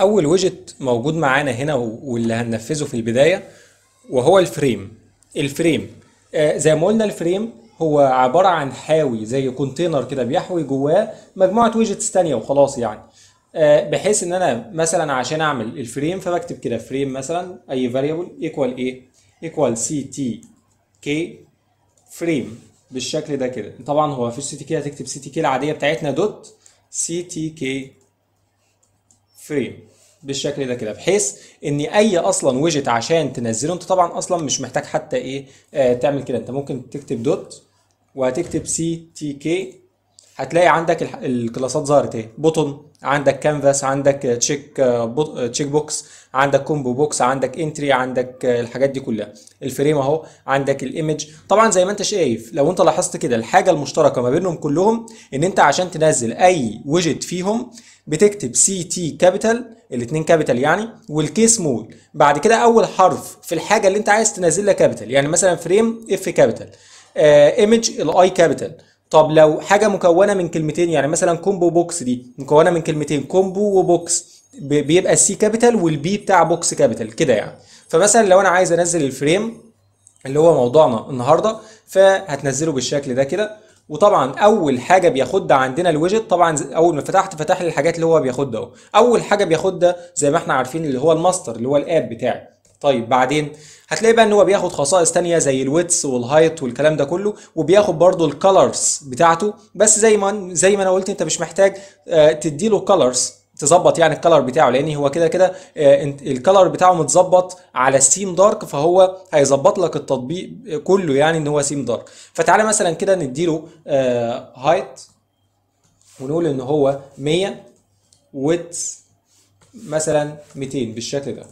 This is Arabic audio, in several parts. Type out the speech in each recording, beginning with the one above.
اول ويجت موجود معانا هنا واللي هننفذه في البدايه وهو الفريم الفريم آه زي ما قلنا الفريم هو عباره عن حاوي زي كونتينر كده بيحوي جواه مجموعه ويجتس ثانيه وخلاص يعني آه بحيث ان انا مثلا عشان اعمل الفريم فبكتب كده فريم مثلا اي فاريبل ايكوال ايه ايكوال سي تي كي فريم بالشكل ده كده طبعا هو في السي تي كي هتكتب سي تي كي العاديه بتاعتنا دوت سي تي كي فريم بالشكل ده كده بحيث ان اي اصلا ويجت عشان تنزله انت طبعا اصلا مش محتاج حتى ايه آه تعمل كده انت ممكن تكتب دوت وهتكتب سي تي كي هتلاقي عندك الكلاسات ظهرت اهي بوتون عندك كانفاس عندك تشيك تشيك بوكس عندك كومبو بوكس عندك انتري عندك آه، الحاجات دي كلها الفريم اهو عندك الايمج طبعا زي ما انت شايف لو انت لاحظت كده الحاجه المشتركه ما بينهم كلهم ان انت عشان تنزل اي ويجت فيهم بتكتب سي تي كابيتال الاثنين كابيتال يعني والكيس مول بعد كده اول حرف في الحاجه اللي انت عايز تنزل لها كابيتال يعني مثلا فريم اف كابيتال ايمج الاي كابيتال طب لو حاجه مكونه من كلمتين يعني مثلا كومبو بوكس دي مكونه من كلمتين كومبو وبوكس بيبقى السي كابيتال والبي بتاع بوكس كابيتال كده يعني فمثلا لو انا عايز انزل الفريم اللي هو موضوعنا النهارده فهتنزله بالشكل ده كده وطبعا اول حاجه بياخدها عندنا الويجت طبعا اول ما فتحت فتح لي الحاجات اللي هو بياخدها اهو اول حاجه بياخدها زي ما احنا عارفين اللي هو الماستر اللي هو الاب بتاعي طيب بعدين هتلاقي بقى ان هو بياخد خصائص ثانيه زي الويتس والهايت والكلام ده كله وبياخد برضو الكالرز بتاعته بس زي ما زي ما انا قلت انت مش محتاج تدي له كالرز تظبط يعني الكلر بتاعه لان هو كده كده آه، الكلر بتاعه متظبط على سيم دارك فهو هيظبط لك التطبيق كله يعني ان هو سيم دارك فتعالى مثلا كده نديله هايت آه، ونقول ان هو 100 ويت مثلا 200 بالشكل ده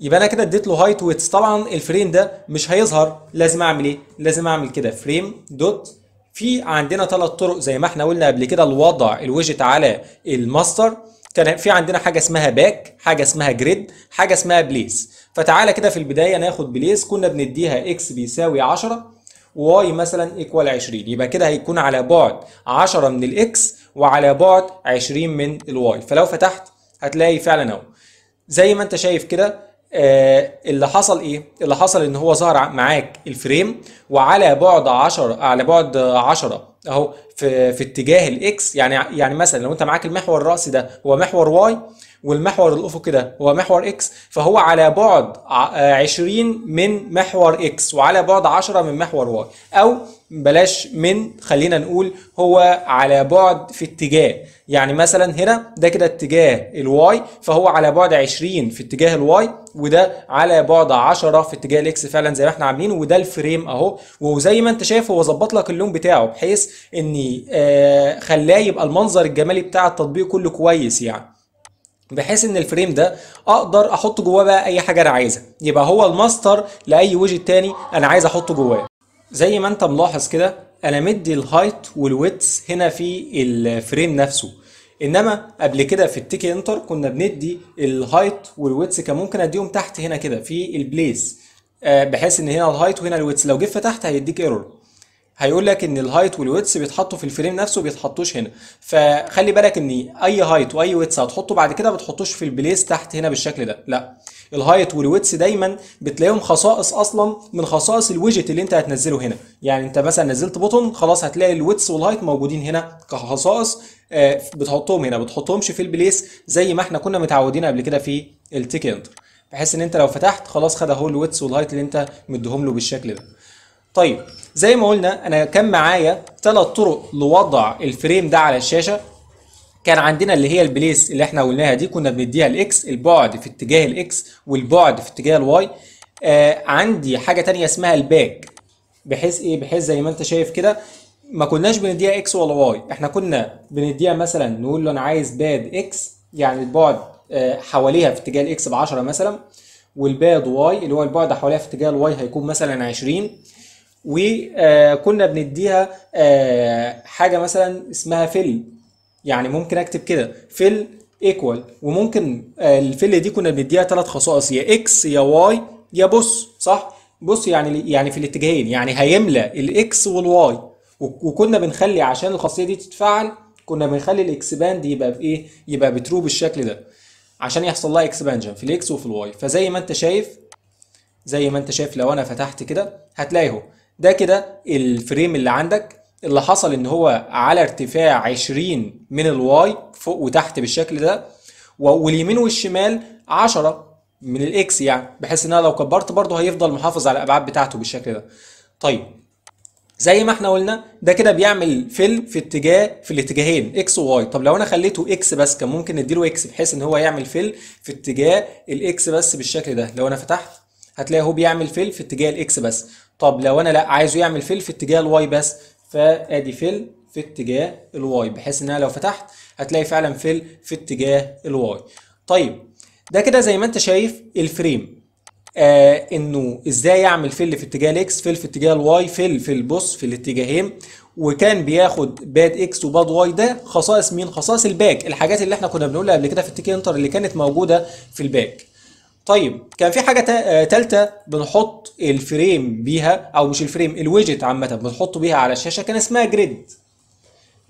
يبقى انا كده اديت له هايت ويت طبعا الفريم ده مش هيظهر لازم اعمل ايه لازم اعمل كده فريم دوت في عندنا ثلاث طرق زي ما احنا قلنا قبل كده لوضع الوجت على الماستر كان في عندنا حاجه اسمها باك حاجه اسمها جريد حاجه اسمها بليس فتعالى كده في البدايه ناخد بليس كنا بنديها اكس بيساوي 10 واي مثلا ايكوال 20 يبقى كده هيكون على بعد 10 من الاكس وعلى بعد 20 من الواي فلو فتحت هتلاقي فعلا اهو زي ما انت شايف كده آه، اللي حصل ايه اللي حصل ان هو ظهر معاك الفريم وعلى بعد 10 على بعد 10 اهو في في اتجاه الاكس يعني يعني مثلا لو انت معاك المحور الراسي ده هو محور واي والمحور الافقي ده هو محور اكس فهو على بعد 20 آه، من محور اكس وعلى بعد 10 من محور واي او بلاش من خلينا نقول هو على بعد في اتجاه يعني مثلا هنا ده كده اتجاه الواي فهو على بعد 20 في اتجاه الواي وده على بعد 10 في اتجاه الاكس فعلا زي ما احنا عاملين وده الفريم اهو وزي ما انت شايف هو ظبط لك اللون بتاعه بحيث اني آه خلاه يبقى المنظر الجمالي بتاع التطبيق كله كويس يعني بحيث ان الفريم ده اقدر احط جواه بقى اي حاجه انا عايزها يبقى هو الماستر لاي وجه تاني انا عايز احطه جواه زي ما انت ملاحظ كده انا مدي الهايت والويتس هنا في الفريم نفسه انما قبل كده في التيكي انتر كنا بندي الهايت والويتس كان ممكن اديهم تحت هنا كده في البليس آه، بحيث ان هنا الهايت وهنا الويتس لو جيت فتحت هيديك ايرور هيقول لك ان الهايت والويتس بيتحطوا في الفريم نفسه بيتحطوش هنا فخلي بالك ان اي هايت واي ويتس هتحطه بعد كده ما في البليس تحت هنا بالشكل ده لا الهايت والويتس دايما بتلاقيهم خصائص اصلا من خصائص الويجت اللي انت هتنزله هنا يعني انت مثلا نزلت بوتون خلاص هتلاقي الويتس والهايت موجودين هنا كخصائص آه، بتحطهم هنا بتحطهمش في البليس زي ما احنا كنا متعودين قبل كده في التيك انتر بحيث ان انت لو فتحت خلاص خد اهو الويتس والهايت اللي انت مديهم له بالشكل ده طيب زي ما قلنا انا كان معايا ثلاث طرق لوضع الفريم ده على الشاشه كان عندنا اللي هي البليس اللي احنا قلناها دي كنا بنديها الاكس البعد في اتجاه الاكس والبعد في اتجاه الواي آه عندي حاجه ثانيه اسمها الباك بحيث ايه بحيث زي ما انت شايف كده ما كناش بنديها اكس ولا واي احنا كنا بنديها مثلا نقول له انا عايز باد اكس يعني البعد آه حواليها في اتجاه الاكس ب 10 مثلا والباد واي اللي هو البعد حواليها في اتجاه الواي هيكون مثلا 20 وكنا بنديها آه، حاجه مثلا اسمها فيل يعني ممكن اكتب كده فيل ايكوال وممكن آه، الفيل دي كنا بنديها ثلاث خصائص يا اكس يا واي يا بص صح بص يعني يعني في الاتجاهين يعني هيملى الاكس والواي وكنا بنخلي عشان الخاصيه دي تتفعل كنا بنخلي الاكسباند يبقى بايه يبقى بترو بالشكل ده عشان يحصل لها اكسبانجن في الاكس وفي الواي فزي ما انت شايف زي ما انت شايف لو انا فتحت كده هتلاقي اهو ده كده الفريم اللي عندك اللي حصل ان هو على ارتفاع 20 من الواي فوق وتحت بالشكل ده واليمين والشمال 10 من الاكس يعني بحيث ان انا لو كبرت برضه هيفضل محافظ على الابعاد بتاعته بالشكل ده طيب زي ما احنا قلنا ده كده بيعمل فيل في اتجاه في الاتجاهين اكس وواي طب لو انا خليته اكس بس كان ممكن اديله اكس بحيث ان هو يعمل فيل في اتجاه الاكس بس بالشكل ده لو انا فتحت هتلاقي هو بيعمل فيل في اتجاه الاكس بس طب لو انا لا عايزه يعمل فيل في اتجاه الواي بس فادي فيل في اتجاه الواي بحيث ان انا لو فتحت هتلاقي فعلا فيل في اتجاه الواي طيب ده كده زي ما انت شايف الفريم آه انه ازاي يعمل فيل في اتجاه الاكس فيل في اتجاه الواي فيل في البص في الاتجاهين وكان بياخد باد اكس وباد واي ده خصائص مين خصائص الباك الحاجات اللي احنا كنا بنقولها قبل كده في التيكي انتر اللي كانت موجوده في الباك طيب كان في حاجه ثالثه آه، بنحط الفريم بيها او مش الفريم الويدجت عامه بنحطه بيها على الشاشه كان اسمها جريد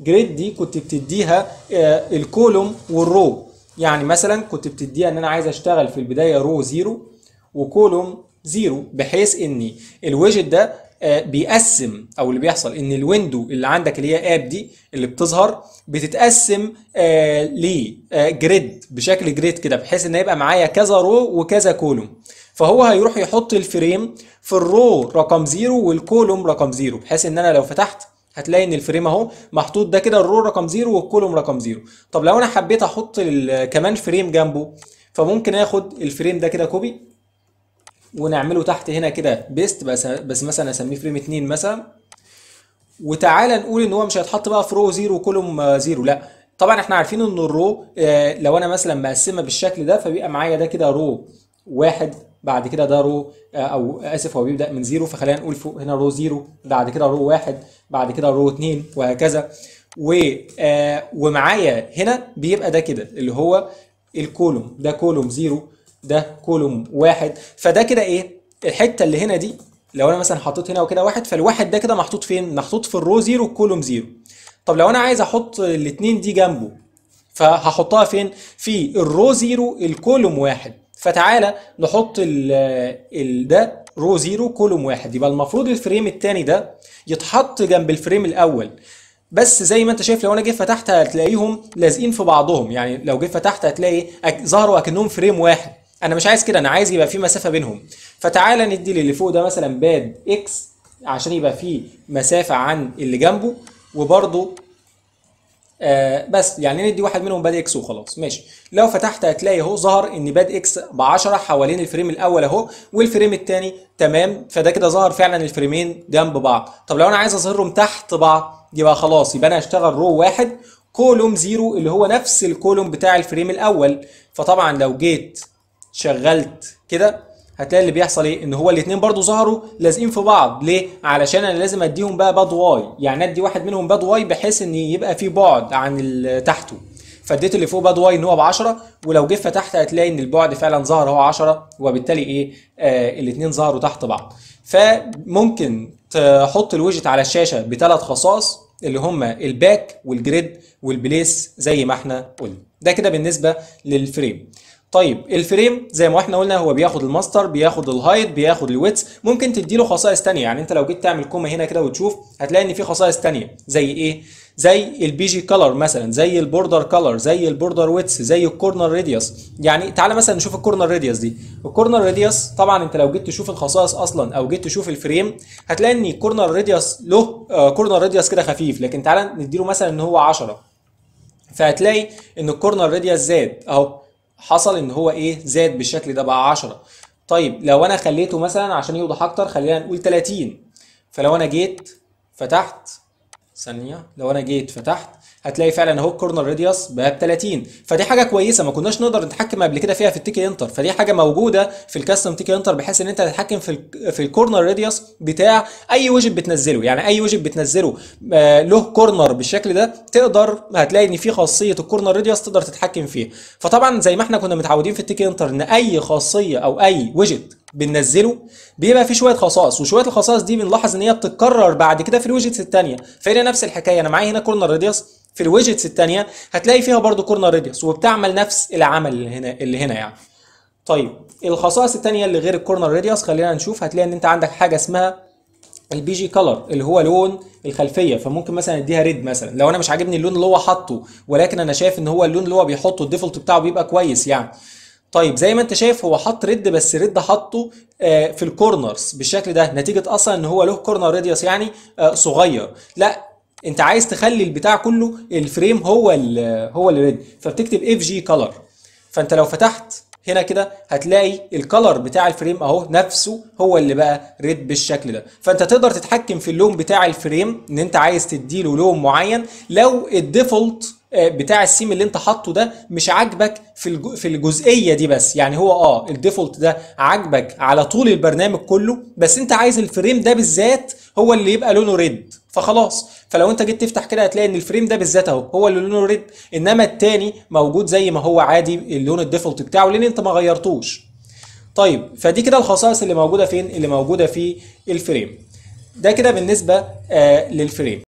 جريد دي كنت بتديها آه، الكولوم والرو يعني مثلا كنت بتديها ان انا عايز اشتغل في البدايه رو زيرو وكولوم زيرو بحيث ان الويدجت ده آه، بيقسم او اللي بيحصل ان الويندو اللي عندك اللي هي اب دي اللي بتظهر بتتقسم آه، لجريد آه، بشكل جريد كده بحيث ان يبقى معايا كذا رو وكذا كولوم فهو هيروح يحط الفريم في الرو رقم زيرو والكولوم رقم زيرو بحيث ان انا لو فتحت هتلاقي ان الفريم اهو محطوط ده كده الرو رقم زيرو والكولوم رقم زيرو طب لو انا حبيت احط كمان فريم جنبه فممكن اخد الفريم ده كده كوبي ونعمله تحت هنا كده بيست بس بس مثلا اسميه فريم 2 مثلا وتعالى نقول ان هو مش هيتحط بقى في رو 0 وكولوم 0 لا طبعا احنا عارفين ان الرو آه لو انا مثلا مقسمها بالشكل ده فبيبقى معايا ده كده رو واحد بعد كده ده رو آه، او اسف هو بيبدا من زيرو فخلينا نقول فوق هنا رو زيرو بعد كده رو واحد بعد كده رو 2 وهكذا و آه، ومعايا هنا بيبقى ده كده اللي هو الكولوم ده كولوم زيرو ده كولوم واحد فده كده ايه الحته اللي هنا دي لو انا مثلا حطيت هنا وكده واحد فالواحد ده كده محطوط فين محطوط في الرو زيرو الكولوم زيرو طب لو انا عايز احط الاثنين دي جنبه فهحطها فين في الرو زيرو الكولوم واحد فتعالى نحط ال ال ده رو زيرو كولوم واحد يبقى المفروض الفريم الثاني ده يتحط جنب الفريم الاول بس زي ما انت شايف لو انا جيت فتحت هتلاقيهم لازقين في بعضهم يعني لو جيت فتحت هتلاقي ظهروا اكنهم فريم واحد انا مش عايز كده انا عايز يبقى في مسافه بينهم فتعالى ندي للي فوق ده مثلا باد اكس عشان يبقى في مسافه عن اللي جنبه وبرده آه بس يعني ندي واحد منهم باد اكس وخلاص ماشي لو فتحت هتلاقي اهو ظهر ان باد اكس ب 10 حوالين الفريم الاول اهو والفريم الثاني تمام فده كده ظهر فعلا الفريمين جنب بعض طب لو انا عايز اظهرهم تحت بعض يبقى خلاص يبقى انا هشتغل رو واحد كولوم زيرو اللي هو نفس الكولوم بتاع الفريم الاول فطبعا لو جيت شغلت كده هتلاقي اللي بيحصل ايه ان هو الاثنين برضو ظهروا لازقين في بعض ليه علشان انا لازم اديهم بقى باد واي يعني ادي واحد منهم باد واي بحيث ان يبقى في بعد عن اللي تحته فاديت اللي فوق باد واي ان هو ب 10 ولو جه فتحت هتلاقي ان البعد فعلا ظهر هو 10 وبالتالي ايه آه الاثنين ظهروا تحت بعض فممكن تحط الويجت على الشاشه بثلاث خصائص اللي هم الباك والجريد والبليس زي ما احنا قلنا ده كده بالنسبه للفريم طيب الفريم زي ما احنا قلنا هو بياخد الماستر بياخد الهايت بياخد الويتس ممكن تديله خصائص ثانيه يعني انت لو جيت تعمل كومه هنا كده وتشوف هتلاقي ان في خصائص ثانيه زي ايه زي البي جي كلر مثلا زي البوردر كلر زي البوردر ويتس زي الكورنر ريديوس يعني تعالى مثلا نشوف الكورنر ريديوس دي الكورنر ريديوس طبعا انت لو جيت تشوف الخصائص اصلا او جيت تشوف الفريم هتلاقي ان الكورنر ريديوس له كورنر آه، ريديوس كده خفيف لكن تعالى نديله مثلا ان هو 10 فهتلاقي ان الكورنر ريديوس زاد اهو حصل ان هو ايه زاد بالشكل ده بقى 10 طيب لو انا خليته مثلا عشان يوضح اكتر خلينا نقول 30 فلو انا جيت فتحت ثانيه لو انا جيت فتحت هتلاقي فعلا اهو الكورنر راديوس بقى ب 30 فدي حاجه كويسه ما كناش نقدر نتحكم قبل كده فيها في التيكي انتر فدي حاجه موجوده في الكاستم تيكي انتر بحيث ان انت تتحكم في في الكورنر راديوس بتاع اي ويجت بتنزله يعني اي ويجت بتنزله آه، له كورنر بالشكل ده تقدر هتلاقي ان في خاصيه الكورنر راديوس تقدر تتحكم فيها فطبعا زي ما احنا كنا متعودين في التيكي انتر ان اي خاصيه او اي ويجت بننزله بيبقى فيه شويه خصائص وشويه الخصائص دي بنلاحظ ان هي بتتكرر بعد كده في الويجتس الثانيه فهنا نفس الحكايه انا معايا هنا كورنر راديوس في الويجتس الثانيه هتلاقي فيها برده كورنر راديوس وبتعمل نفس العمل اللي هنا اللي هنا يعني طيب الخصائص الثانيه اللي غير الكورنر راديوس خلينا نشوف هتلاقي ان انت عندك حاجه اسمها البي جي كلر اللي هو لون الخلفيه فممكن مثلا اديها ريد مثلا لو انا مش عاجبني اللون اللي هو حاطه ولكن انا شايف ان هو اللون اللي هو بيحطه الديفولت بتاعه بيبقى كويس يعني طيب زي ما انت شايف هو حط رد بس رد حطه آه، في الكورنرز بالشكل ده نتيجه اصلا ان هو له كورنر راديوس يعني آه، صغير لا انت عايز تخلي البتاع كله الفريم هو هو اللي ريد فبتكتب اف جي كلر فانت لو فتحت هنا كده هتلاقي الكلر بتاع الفريم اهو نفسه هو اللي بقى ريد بالشكل ده فانت تقدر تتحكم في اللون بتاع الفريم ان انت عايز تديله لون معين لو الديفولت آه، بتاع السيم اللي انت حاطه ده مش عاجبك في في الجزئيه دي بس يعني هو اه الديفولت ده عاجبك على طول البرنامج كله بس انت عايز الفريم ده بالذات هو اللي يبقى لونه ريد فخلاص فلو انت جيت تفتح كده هتلاقي ان الفريم ده بالذات اهو هو اللي لونه ريد انما التاني موجود زي ما هو عادي اللون الديفولت بتاعه لان انت ما غيرتوش طيب فدي كده الخصائص اللي موجوده فين اللي موجوده في الفريم ده كده بالنسبه آه للفريم